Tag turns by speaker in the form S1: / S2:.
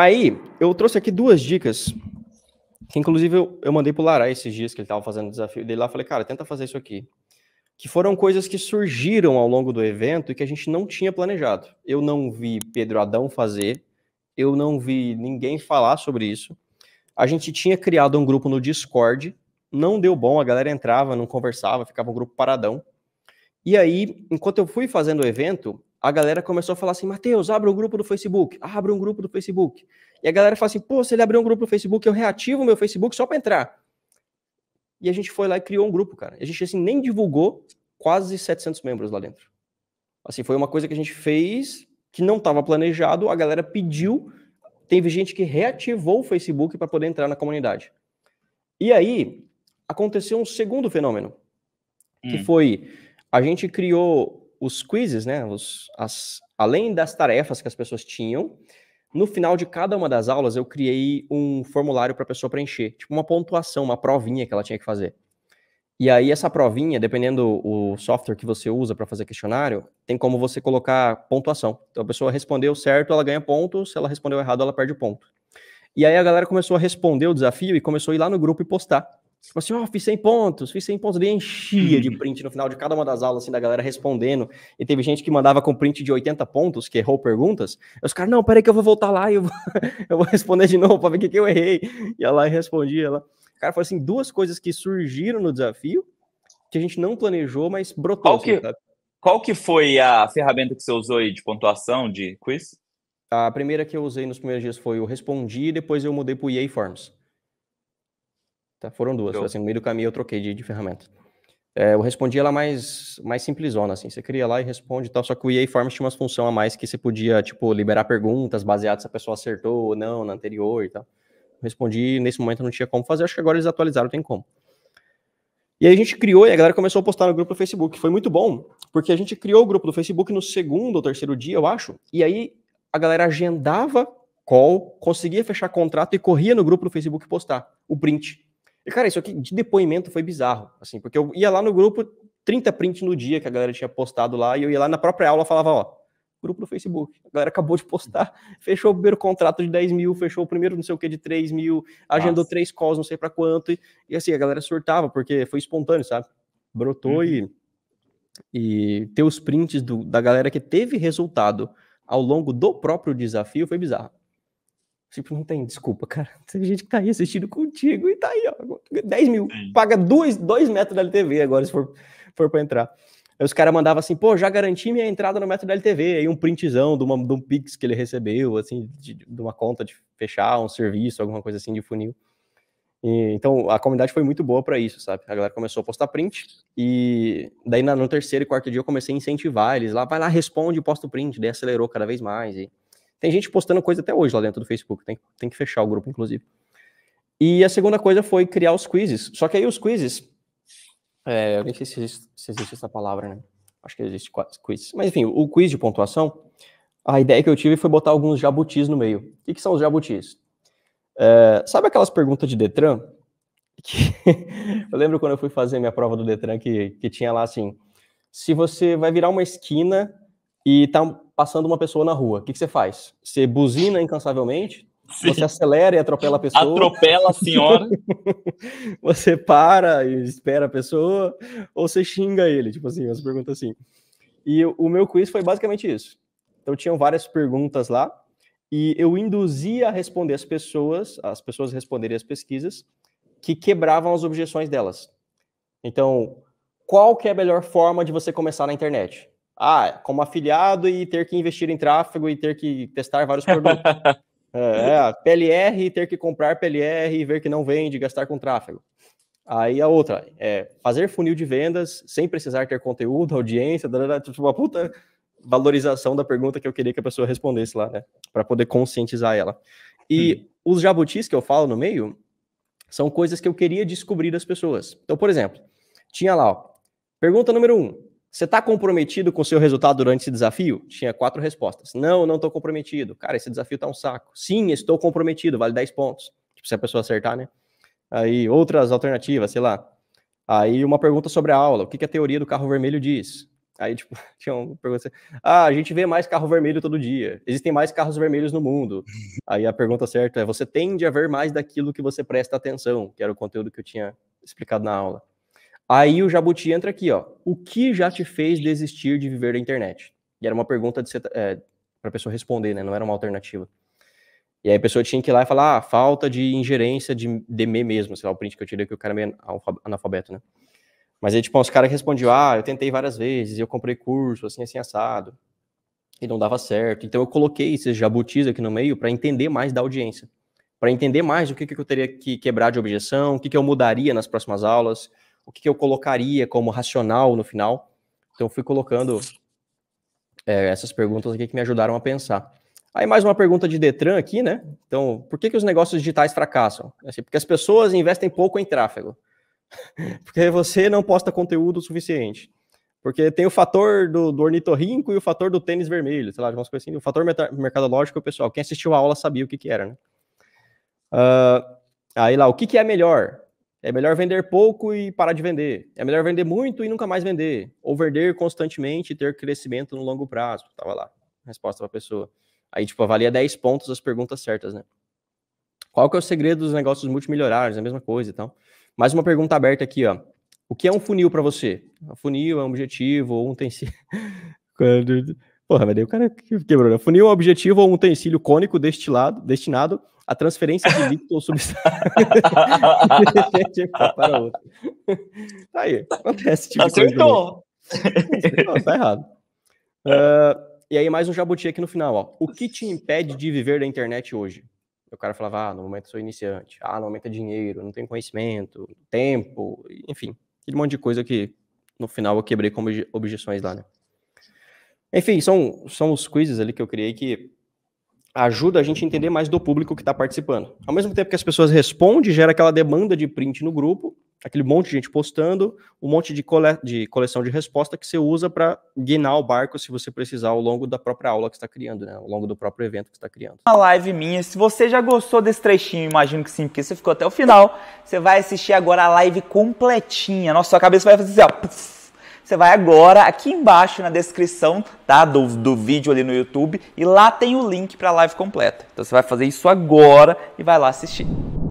S1: Aí, eu trouxe aqui duas dicas, que inclusive eu, eu mandei pro Lará esses dias que ele estava fazendo o desafio dele lá, falei, cara, tenta fazer isso aqui. Que foram coisas que surgiram ao longo do evento e que a gente não tinha planejado. Eu não vi Pedro Adão fazer, eu não vi ninguém falar sobre isso. A gente tinha criado um grupo no Discord, não deu bom, a galera entrava, não conversava, ficava um grupo paradão. E aí, enquanto eu fui fazendo o evento, a galera começou a falar assim: Matheus, abre um grupo do Facebook, abre um grupo do Facebook. E a galera fala assim: pô, se ele abrir um grupo do Facebook, eu reativo o meu Facebook só para entrar. E a gente foi lá e criou um grupo, cara. A gente assim, nem divulgou quase 700 membros lá dentro. Assim, foi uma coisa que a gente fez que não estava planejado, a galera pediu. Teve gente que reativou o Facebook para poder entrar na comunidade. E aí aconteceu um segundo fenômeno, hum. que foi a gente criou os quizzes, né, os, as, além das tarefas que as pessoas tinham, no final de cada uma das aulas eu criei um formulário para a pessoa preencher, tipo uma pontuação, uma provinha que ela tinha que fazer. E aí essa provinha, dependendo o software que você usa para fazer questionário, tem como você colocar pontuação. Então a pessoa respondeu certo, ela ganha ponto, se ela respondeu errado, ela perde ponto. E aí a galera começou a responder o desafio e começou a ir lá no grupo e postar. Tipo assim, ó, oh, fiz 100 pontos, fiz 100 pontos. Ele enchia de uhum. print no final de cada uma das aulas, assim, da galera respondendo. E teve gente que mandava com print de 80 pontos, que errou perguntas. E os caras, não, peraí que eu vou voltar lá e eu vou, eu vou responder de novo para ver o que, que eu errei. Ia lá e respondia lá. Cara, foi assim, duas coisas que surgiram no desafio, que a gente não planejou, mas brotou. Qual assim, que, assim, qual que foi a ferramenta que você usou aí de pontuação, de quiz? A primeira que eu usei nos primeiros dias foi o Respondi, e depois eu mudei para o EA Forms. Tá? Foram duas. Foi assim, no meio do caminho eu troquei de, de ferramenta. É, eu respondi ela mais, mais simplesona, assim. Você cria lá e responde e tal, só que o EA Forms tinha umas função a mais que você podia, tipo, liberar perguntas baseadas se a pessoa acertou ou não na anterior e tal. Respondi, nesse momento não tinha como fazer, acho que agora eles atualizaram, tem como. E aí a gente criou e a galera começou a postar no grupo do Facebook. Foi muito bom, porque a gente criou o grupo do Facebook no segundo ou terceiro dia, eu acho. E aí a galera agendava call, conseguia fechar contrato e corria no grupo do Facebook postar o print. E, cara, isso aqui de depoimento foi bizarro, assim, porque eu ia lá no grupo, 30 prints no dia que a galera tinha postado lá, e eu ia lá na própria aula falava, ó, grupo do Facebook. A galera acabou de postar, fechou o primeiro contrato de 10 mil, fechou o primeiro não sei o que de 3 mil, agendou Nossa. três calls, não sei para quanto. E, e, assim, a galera surtava, porque foi espontâneo, sabe? Brotou uhum. e, e ter os prints do, da galera que teve resultado ao longo do próprio desafio foi bizarro. Tipo, não tem desculpa, cara. Tem gente que tá aí assistindo contigo e tá aí, ó. 10 mil. Paga 2 metros da LTV agora, se for, for pra entrar. Aí os caras mandavam assim, pô, já garanti minha entrada no metro da LTV. Aí um printzão de, uma, de um Pix que ele recebeu, assim, de, de uma conta de fechar, um serviço, alguma coisa assim de funil. E, então a comunidade foi muito boa para isso, sabe? A galera começou a postar print e daí no terceiro e quarto dia eu comecei a incentivar eles lá, vai lá, responde, posta o print, daí acelerou cada vez mais. E tem gente postando coisa até hoje lá dentro do Facebook, tem, tem que fechar o grupo, inclusive. E a segunda coisa foi criar os quizzes. Só que aí os quizzes. É, eu nem sei se existe, se existe essa palavra, né? Acho que existe quiz. Mas enfim, o quiz de pontuação, a ideia que eu tive foi botar alguns jabutis no meio. O que, que são os jabutis? É, sabe aquelas perguntas de Detran? Que... eu lembro quando eu fui fazer minha prova do Detran que, que tinha lá assim: se você vai virar uma esquina e tá passando uma pessoa na rua. O que, que você faz? Você buzina incansavelmente? Sim. Você acelera e atropela a pessoa. Atropela a senhora. você para e espera a pessoa, ou você xinga ele, tipo assim, você pergunta assim. E o meu quiz foi basicamente isso. Então tinham várias perguntas lá, e eu induzia a responder as pessoas, as pessoas responderem as pesquisas, que quebravam as objeções delas. Então, qual que é a melhor forma de você começar na internet? ah, como afiliado e ter que investir em tráfego e ter que testar vários produtos. é, é PLR ter que comprar PLR e ver que não vende, gastar com tráfego. Aí a outra é fazer funil de vendas sem precisar ter conteúdo, audiência, tipo uma puta valorização da pergunta que eu queria que a pessoa respondesse lá, né? Para poder conscientizar ela. E hum. os jabutis que eu falo no meio são coisas que eu queria descobrir das pessoas. Então, por exemplo, tinha lá, ó, pergunta número um: você está comprometido com o seu resultado durante esse desafio? Tinha quatro respostas. Não, não estou comprometido. Cara, esse desafio está um saco. Sim, estou comprometido, vale 10 pontos. Tipo, se a pessoa acertar, né? Aí, outras alternativas, sei lá. Aí, uma pergunta sobre a aula. O que, que a teoria do carro vermelho diz? Aí, tipo, tinha uma pergunta assim, ah, a gente vê mais carro vermelho todo dia, existem mais carros vermelhos no mundo. Aí a pergunta certa é, você tende a ver mais daquilo que você presta atenção, que era o conteúdo que eu tinha explicado na aula. Aí o Jabuti entra aqui, ó. O que já te fez desistir de viver da internet? E era uma pergunta é, para a pessoa responder, né? Não era uma alternativa. E aí a pessoa tinha que ir lá e falar, ah, falta de ingerência de mim mesmo, sei lá, o print que eu tirei que o cara é meio analfabeto, né? Mas aí, tipo, os caras respondiam, ah, eu tentei várias vezes, eu comprei curso, assim, assim, assado, e não dava certo. Então eu coloquei esses jabutis aqui no meio para entender mais da audiência, para entender mais o que, que eu teria que quebrar de objeção, o que, que eu mudaria nas próximas aulas, o que, que eu colocaria como racional no final. Então, fui colocando é, essas perguntas aqui que me ajudaram a pensar. Aí, mais uma pergunta de Detran aqui, né? Então, por que, que os negócios digitais fracassam? É assim, porque as pessoas investem pouco em tráfego. porque você não posta conteúdo suficiente. Porque tem o fator do, do ornitorrinco e o fator do tênis vermelho, sei lá, umas coisas assim. O fator mercadológico, pessoal, quem assistiu a aula sabia o que, que era, né? Uh, aí lá, o que, que é melhor? É melhor vender pouco e parar de vender. É melhor vender muito e nunca mais vender. Ou vender constantemente e ter crescimento no longo prazo. Tava lá. Resposta pra pessoa. Aí, tipo, avalia 10 pontos as perguntas certas, né? Qual que é o segredo dos negócios multimilionários? É a mesma coisa e então. tal. Mais uma pergunta aberta aqui, ó. O que é um funil para você? Um funil é um objetivo, ou um tem... Porra, mas daí o cara quebrou, né? Funil é um objetivo ou um utensílio cônico destilado, destinado à transferência de líquido ou substância para outro. Tá aí, acontece. Tipo Acertou! Não, tá errado. Uh, e aí, mais um jabuti aqui no final, ó. O que te impede de viver da internet hoje? O cara falava, ah, no momento sou iniciante, ah, no momento é dinheiro, não tenho conhecimento, tempo, enfim, aquele monte de coisa que no final eu quebrei como objeções lá, né? Enfim, são, são os quizzes ali que eu criei que ajuda a gente a entender mais do público que está participando. Ao mesmo tempo que as pessoas respondem, gera aquela demanda de print no grupo, aquele monte de gente postando, um monte de, cole de coleção de resposta que você usa para guinar o barco se você precisar ao longo da própria aula que está criando, né? Ao longo do próprio evento que está criando. Uma live minha, se você já gostou desse trechinho, imagino que sim, porque você ficou até o final, você vai assistir agora a live completinha. Nossa, sua cabeça vai fazer assim, ó você vai agora aqui embaixo na descrição tá, do, do vídeo ali no YouTube e lá tem o link para a live completa. Então você vai fazer isso agora e vai lá assistir.